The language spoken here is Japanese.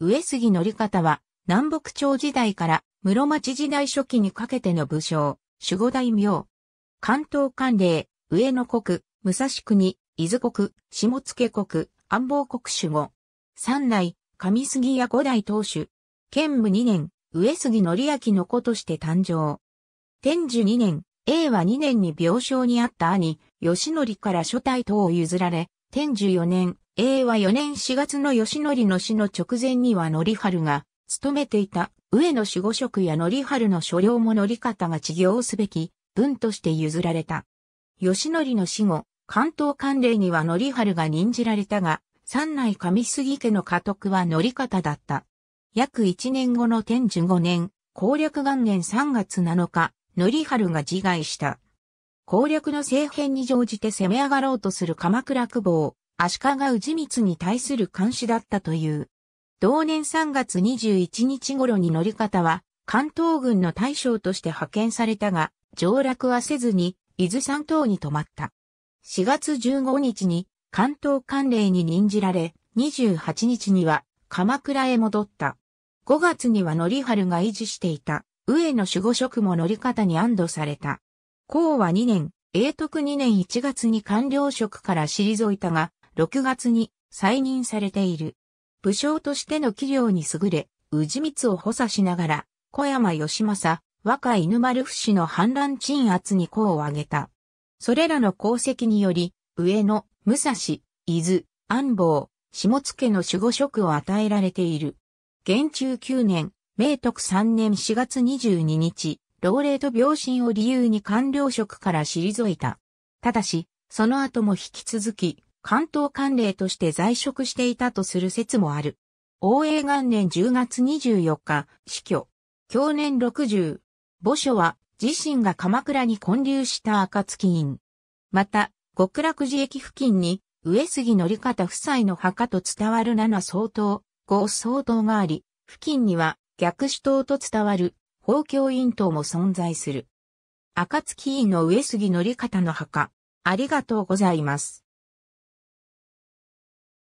上杉則方は、南北朝時代から室町時代初期にかけての武将、守護大名。関東管領、上野国、武蔵国、伊豆国、下野国、安房国守護。三内、上杉屋五代当主。建武二年、上杉則明の子として誕生。天寿二年、英和二年に病床にあった兄、義則から初代等を譲られ、天寿四年、英和4年4月の吉則の死の直前には則春が、勤めていた上野守護職や則春の所領も則方が治業すべき、分として譲られた。吉則の死後、関東管令には則春が任じられたが、三内上杉家の家督は則方だった。約1年後の天寿五年、攻略元年3月7日、則春が自害した。攻略の政変に乗じて攻め上がろうとする鎌倉久保を足利氏光に対する監視だったという。同年3月21日頃に乗り方は関東軍の大将として派遣されたが、上落はせずに伊豆山島に泊まった。4月15日に関東関連に任じられ、28日には鎌倉へ戻った。5月には乗春が維持していた上野守護職も乗り方に安堵された。公は2年、永徳2年1月に官僚職から退いたが、6月に再任されている。武将としての器量に優れ、治光を補佐しながら、小山義政、若犬丸死の反乱鎮圧に功を挙げた。それらの功績により、上野、武蔵、伊豆、安房、下津家の守護職を与えられている。元中9年、明徳3年4月22日、老齢と病身を理由に官僚職から退いた。ただし、その後も引き続き、関東官令として在職していたとする説もある。応永元年10月24日、死去。享年60。墓所は自身が鎌倉に建立した暁院。また、極楽寺駅付近に上杉則方夫妻の墓と伝わる七相当、五相当があり、付近には逆死党と伝わる法教院塔も存在する。暁院の上杉則方の墓。ありがとうございます。